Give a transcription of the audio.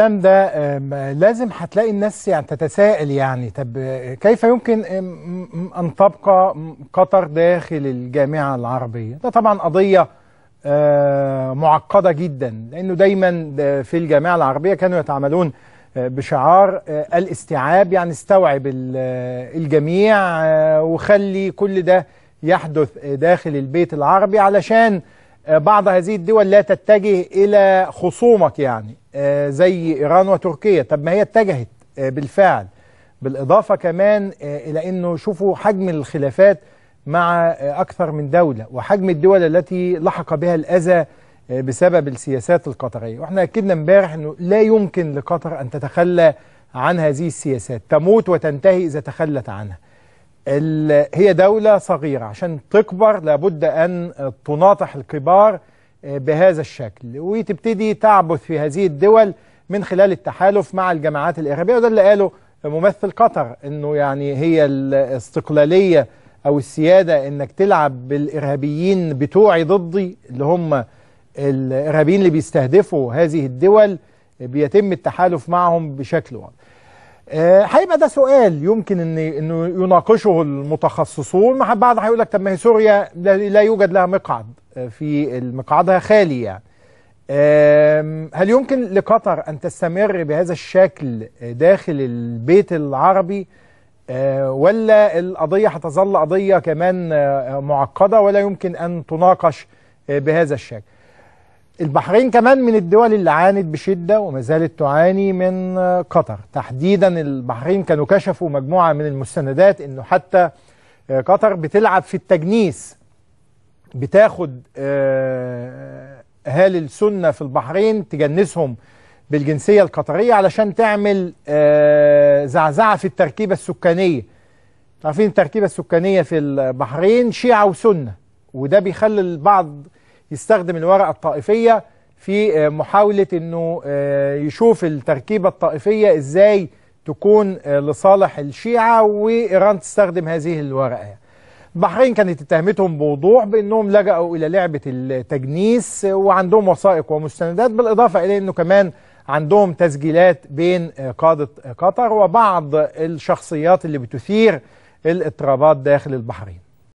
الكلام ده لازم هتلاقي الناس يعني تتساءل يعني طب كيف يمكن ان تبقى قطر داخل الجامعه العربيه؟ ده طبعا قضيه آه، معقده جدا لانه دايما في الجامعه العربيه كانوا يتعاملون آه، بشعار آه، الاستيعاب يعني استوعب الجميع وخلي كل ده يحدث داخل البيت العربي علشان بعض هذه الدول لا تتجه الى خصومك يعني آه، زي إيران وتركيا طب ما هي اتجهت آه، بالفعل بالإضافة كمان آه، إلى أنه شوفوا حجم الخلافات مع أكثر من دولة وحجم الدول التي لحق بها الأذى بسبب السياسات القطرية وإحنا أكدنا امبارح أنه لا يمكن لقطر أن تتخلى عن هذه السياسات تموت وتنتهي إذا تخلت عنها هي دولة صغيرة عشان تكبر لابد أن تناطح الكبار بهذا الشكل وتبتدي تعبث في هذه الدول من خلال التحالف مع الجماعات الإرهابية وده اللي قاله ممثل قطر انه يعني هي الاستقلالية او السيادة انك تلعب بالإرهابيين بتوعي ضدي اللي هم الإرهابيين اللي بيستهدفوا هذه الدول بيتم التحالف معهم بشكل واضح هيبقى آه، ده سؤال يمكن ان انه يناقشه المتخصصون بعض هيقول لك طب ما هي سوريا لا يوجد لها مقعد في المقعدها خالي يعني هل يمكن لقطر أن تستمر بهذا الشكل داخل البيت العربي آه، ولا القضية هتظل قضية كمان آه، معقدة ولا يمكن أن تناقش آه، بهذا الشكل البحرين كمان من الدول اللي عانت بشدة وما زالت تعاني من قطر تحديدا البحرين كانوا كشفوا مجموعة من المستندات أنه حتى قطر بتلعب في التجنيس بتاخد آه، اهالي السنه في البحرين تجنسهم بالجنسيه القطريه علشان تعمل آه، زعزعه في التركيبه السكانيه عارفين التركيبه السكانيه في البحرين شيعه وسنه وده بيخلي البعض يستخدم الورقه الطائفيه في آه، محاوله انه يشوف التركيبه الطائفيه ازاي تكون لصالح الشيعه وايران تستخدم هذه الورقه يعني. البحرين كانت اتهمتهم بوضوح بانهم لجأوا الى لعبه التجنيس وعندهم وثائق ومستندات بالاضافه الى انه كمان عندهم تسجيلات بين قاده قطر وبعض الشخصيات اللي بتثير الاضطرابات داخل البحرين